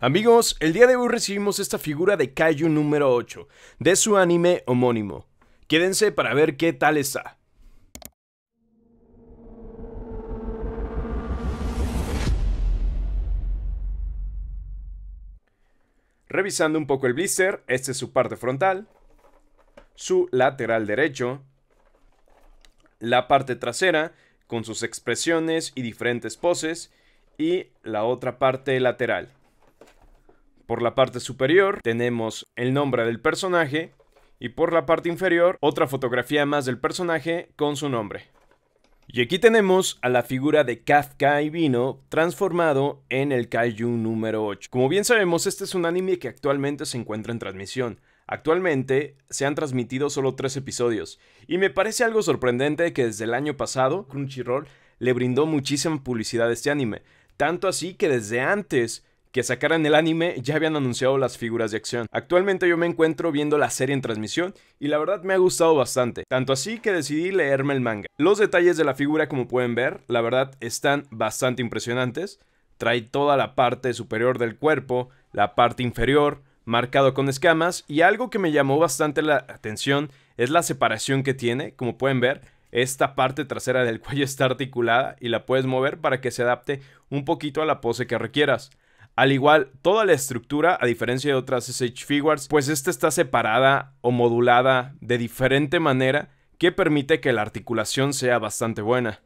Amigos, el día de hoy recibimos esta figura de Kaiju número 8, de su anime homónimo. Quédense para ver qué tal está. Revisando un poco el blister, esta es su parte frontal, su lateral derecho, la parte trasera con sus expresiones y diferentes poses y la otra parte lateral. Por la parte superior tenemos el nombre del personaje y por la parte inferior otra fotografía más del personaje con su nombre. Y aquí tenemos a la figura de Kafka y Vino transformado en el Kaiju número 8. Como bien sabemos, este es un anime que actualmente se encuentra en transmisión. Actualmente se han transmitido solo tres episodios, y me parece algo sorprendente que desde el año pasado Crunchyroll le brindó muchísima publicidad a este anime, tanto así que desde antes que sacaran el anime ya habían anunciado las figuras de acción. Actualmente yo me encuentro viendo la serie en transmisión y la verdad me ha gustado bastante, tanto así que decidí leerme el manga. Los detalles de la figura como pueden ver, la verdad están bastante impresionantes. Trae toda la parte superior del cuerpo, la parte inferior, marcado con escamas y algo que me llamó bastante la atención es la separación que tiene, como pueden ver, esta parte trasera del cuello está articulada y la puedes mover para que se adapte un poquito a la pose que requieras. Al igual, toda la estructura, a diferencia de otras SH Figures, pues esta está separada o modulada de diferente manera que permite que la articulación sea bastante buena.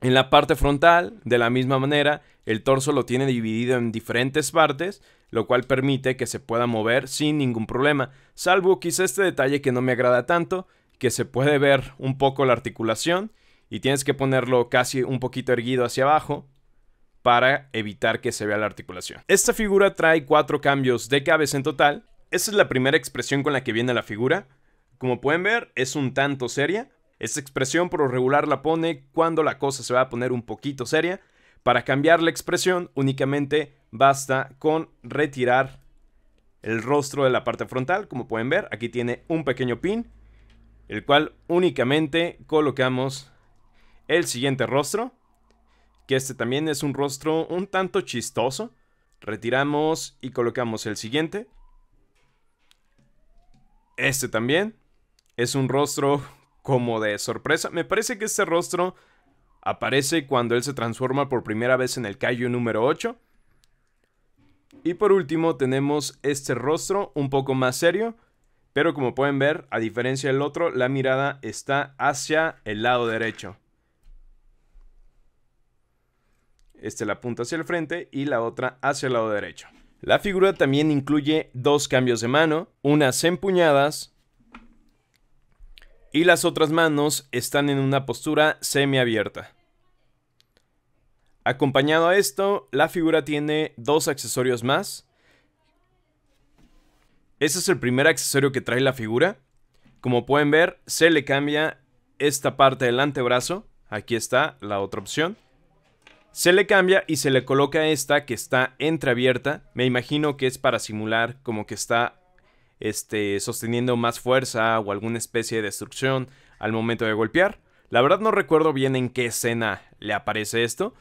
En la parte frontal, de la misma manera, el torso lo tiene dividido en diferentes partes, lo cual permite que se pueda mover sin ningún problema, salvo quizá este detalle que no me agrada tanto, que se puede ver un poco la articulación y tienes que ponerlo casi un poquito erguido hacia abajo para evitar que se vea la articulación. Esta figura trae cuatro cambios de cabeza en total. Esa es la primera expresión con la que viene la figura. Como pueden ver, es un tanto seria. Esta expresión por lo regular la pone cuando la cosa se va a poner un poquito seria. Para cambiar la expresión únicamente basta con retirar el rostro de la parte frontal. Como pueden ver, aquí tiene un pequeño pin, el cual únicamente colocamos el siguiente rostro que este también es un rostro un tanto chistoso. Retiramos y colocamos el siguiente. Este también es un rostro como de sorpresa. Me parece que este rostro aparece cuando él se transforma por primera vez en el Kaiju número 8. Y por último tenemos este rostro un poco más serio, pero como pueden ver, a diferencia del otro, la mirada está hacia el lado derecho. este la apunta hacia el frente y la otra hacia el lado derecho. La figura también incluye dos cambios de mano, unas empuñadas y las otras manos están en una postura semiabierta. Acompañado a esto, la figura tiene dos accesorios más. Ese es el primer accesorio que trae la figura. Como pueden ver, se le cambia esta parte del antebrazo. Aquí está la otra opción. Se le cambia y se le coloca esta que está entreabierta. Me imagino que es para simular como que está este, sosteniendo más fuerza o alguna especie de destrucción al momento de golpear. La verdad no recuerdo bien en qué escena le aparece esto.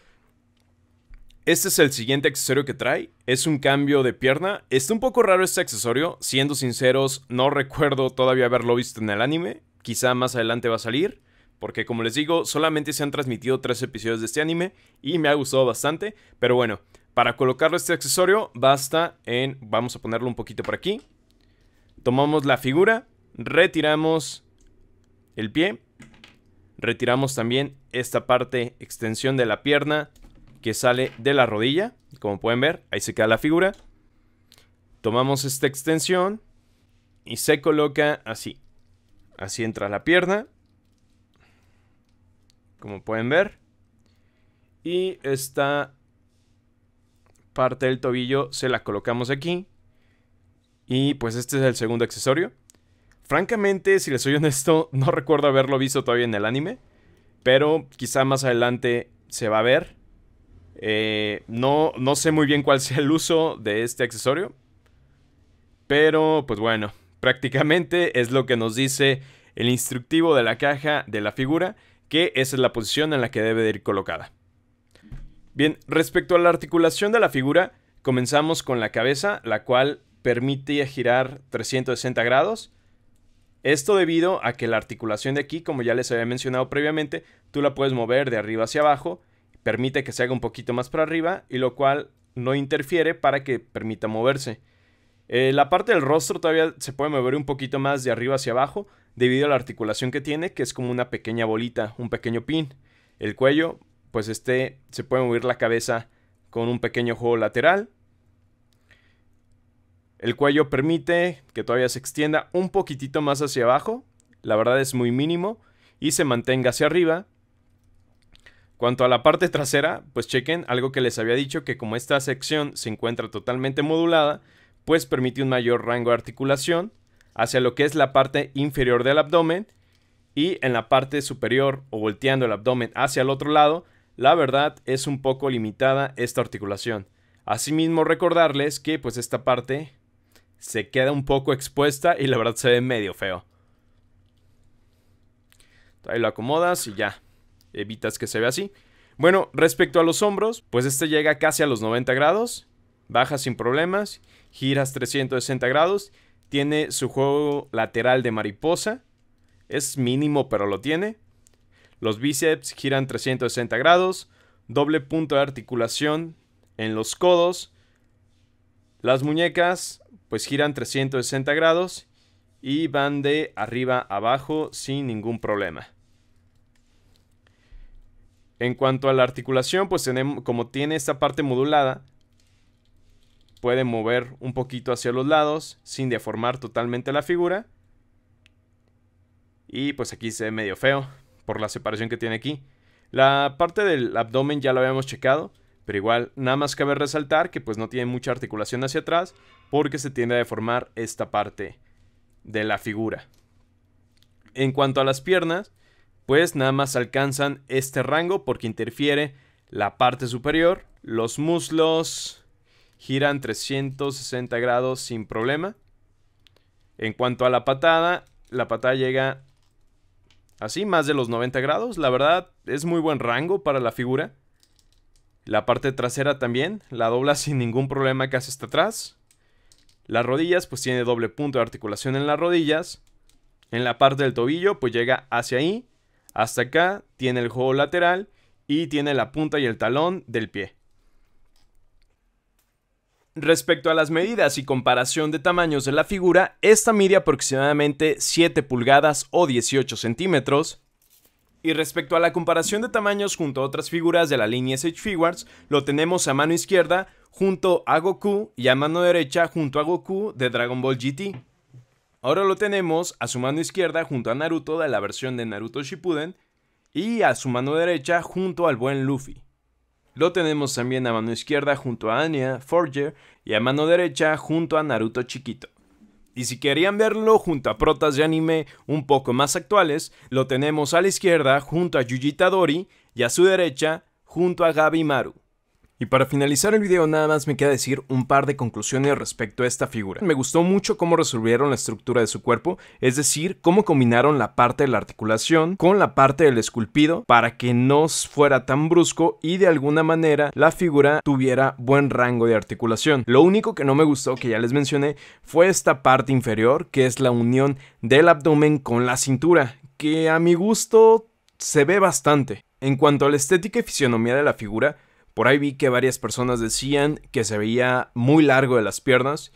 Este es el siguiente accesorio que trae. Es un cambio de pierna. Está un poco raro este accesorio. Siendo sinceros, no recuerdo todavía haberlo visto en el anime. Quizá más adelante va a salir porque como les digo, solamente se han transmitido tres episodios de este anime y me ha gustado bastante, pero bueno, para colocarle este accesorio basta en, vamos a ponerlo un poquito por aquí, tomamos la figura, retiramos el pie, retiramos también esta parte extensión de la pierna que sale de la rodilla, como pueden ver, ahí se queda la figura, tomamos esta extensión y se coloca así, así entra la pierna como pueden ver. Y esta parte del tobillo se la colocamos aquí. Y pues este es el segundo accesorio. Francamente, si les soy honesto, no recuerdo haberlo visto todavía en el anime. Pero quizá más adelante se va a ver. Eh, no, no sé muy bien cuál sea el uso de este accesorio. Pero pues bueno, prácticamente es lo que nos dice el instructivo de la caja de la figura que esa es la posición en la que debe de ir colocada. Bien, respecto a la articulación de la figura, comenzamos con la cabeza, la cual permite girar 360 grados. Esto debido a que la articulación de aquí, como ya les había mencionado previamente, tú la puedes mover de arriba hacia abajo, permite que se haga un poquito más para arriba y lo cual no interfiere para que permita moverse. Eh, la parte del rostro todavía se puede mover un poquito más de arriba hacia abajo debido a la articulación que tiene, que es como una pequeña bolita, un pequeño pin. El cuello, pues este, se puede mover la cabeza con un pequeño juego lateral. El cuello permite que todavía se extienda un poquitito más hacia abajo, la verdad es muy mínimo, y se mantenga hacia arriba. Cuanto a la parte trasera, pues chequen algo que les había dicho, que como esta sección se encuentra totalmente modulada, pues permite un mayor rango de articulación hacia lo que es la parte inferior del abdomen y en la parte superior o volteando el abdomen hacia el otro lado, la verdad es un poco limitada esta articulación. Asimismo recordarles que pues esta parte se queda un poco expuesta y la verdad se ve medio feo. Ahí lo acomodas y ya, evitas que se vea así. Bueno, respecto a los hombros, pues este llega casi a los 90 grados, baja sin problemas giras 360 grados, tiene su juego lateral de mariposa, es mínimo pero lo tiene, los bíceps giran 360 grados, doble punto de articulación en los codos, las muñecas pues giran 360 grados y van de arriba a abajo sin ningún problema. En cuanto a la articulación, pues tenemos como tiene esta parte modulada, puede mover un poquito hacia los lados sin deformar totalmente la figura. Y pues aquí se ve medio feo por la separación que tiene aquí. La parte del abdomen ya lo habíamos checado, pero igual nada más cabe resaltar que pues no tiene mucha articulación hacia atrás porque se tiende a deformar esta parte de la figura. En cuanto a las piernas, pues nada más alcanzan este rango porque interfiere la parte superior, los muslos, giran 360 grados sin problema. En cuanto a la patada, la patada llega así, más de los 90 grados. La verdad, es muy buen rango para la figura. La parte trasera también, la dobla sin ningún problema casi hasta atrás. Las rodillas, pues tiene doble punto de articulación en las rodillas. En la parte del tobillo, pues llega hacia ahí, hasta acá, tiene el juego lateral y tiene la punta y el talón del pie. Respecto a las medidas y comparación de tamaños de la figura, esta mide aproximadamente 7 pulgadas o 18 centímetros. Y respecto a la comparación de tamaños junto a otras figuras de la línea SH Figures, lo tenemos a mano izquierda junto a Goku y a mano derecha junto a Goku de Dragon Ball GT. Ahora lo tenemos a su mano izquierda junto a Naruto de la versión de Naruto Shippuden y a su mano derecha junto al buen Luffy. Lo tenemos también a mano izquierda junto a Anya, Forger, y a mano derecha junto a Naruto chiquito. Y si querían verlo junto a protas de anime un poco más actuales, lo tenemos a la izquierda junto a Yuji Tadori, y a su derecha junto a Gabi Maru. Y para finalizar el video nada más me queda decir un par de conclusiones respecto a esta figura. Me gustó mucho cómo resolvieron la estructura de su cuerpo, es decir, cómo combinaron la parte de la articulación con la parte del esculpido para que no fuera tan brusco y de alguna manera la figura tuviera buen rango de articulación. Lo único que no me gustó, que ya les mencioné, fue esta parte inferior, que es la unión del abdomen con la cintura, que a mi gusto se ve bastante. En cuanto a la estética y fisionomía de la figura, por ahí vi que varias personas decían que se veía muy largo de las piernas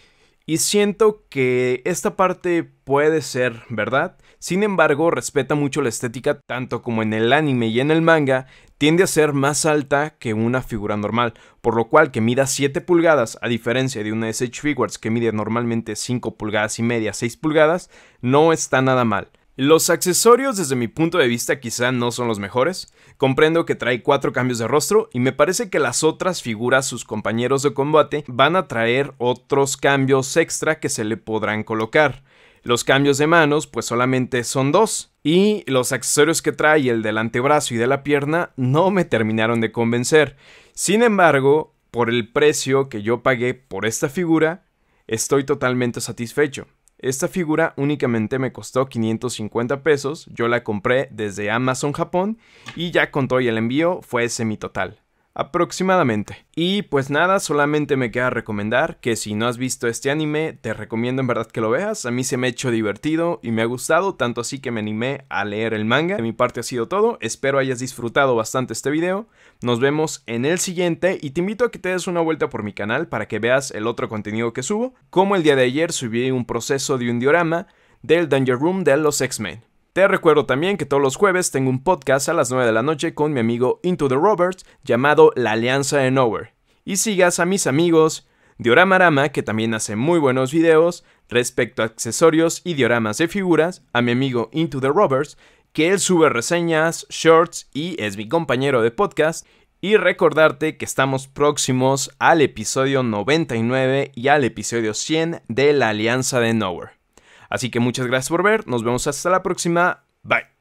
y siento que esta parte puede ser verdad. Sin embargo, respeta mucho la estética tanto como en el anime y en el manga, tiende a ser más alta que una figura normal, por lo cual que mida 7 pulgadas, a diferencia de una SH Figures que mide normalmente 5 pulgadas y media, 6 pulgadas, no está nada mal. Los accesorios desde mi punto de vista quizá no son los mejores, comprendo que trae cuatro cambios de rostro y me parece que las otras figuras, sus compañeros de combate, van a traer otros cambios extra que se le podrán colocar. Los cambios de manos pues solamente son dos y los accesorios que trae el del antebrazo y de la pierna no me terminaron de convencer. Sin embargo, por el precio que yo pagué por esta figura, estoy totalmente satisfecho. Esta figura únicamente me costó 550 pesos, yo la compré desde Amazon Japón y ya con todo y el envío fue total aproximadamente. Y pues nada, solamente me queda recomendar que si no has visto este anime, te recomiendo en verdad que lo veas. A mí se me ha hecho divertido y me ha gustado, tanto así que me animé a leer el manga. De mi parte ha sido todo, espero hayas disfrutado bastante este video. Nos vemos en el siguiente y te invito a que te des una vuelta por mi canal para que veas el otro contenido que subo. Como el día de ayer subí un proceso de un diorama del Danger Room de los X-Men. Te recuerdo también que todos los jueves tengo un podcast a las 9 de la noche con mi amigo Into the Roberts llamado La Alianza de Nowhere. Y sigas a mis amigos Rama, que también hace muy buenos videos respecto a accesorios y dioramas de figuras, a mi amigo Into the Roberts, que él sube reseñas, shorts y es mi compañero de podcast. Y recordarte que estamos próximos al episodio 99 y al episodio 100 de la Alianza de Nowhere. Así que muchas gracias por ver, nos vemos hasta la próxima, bye.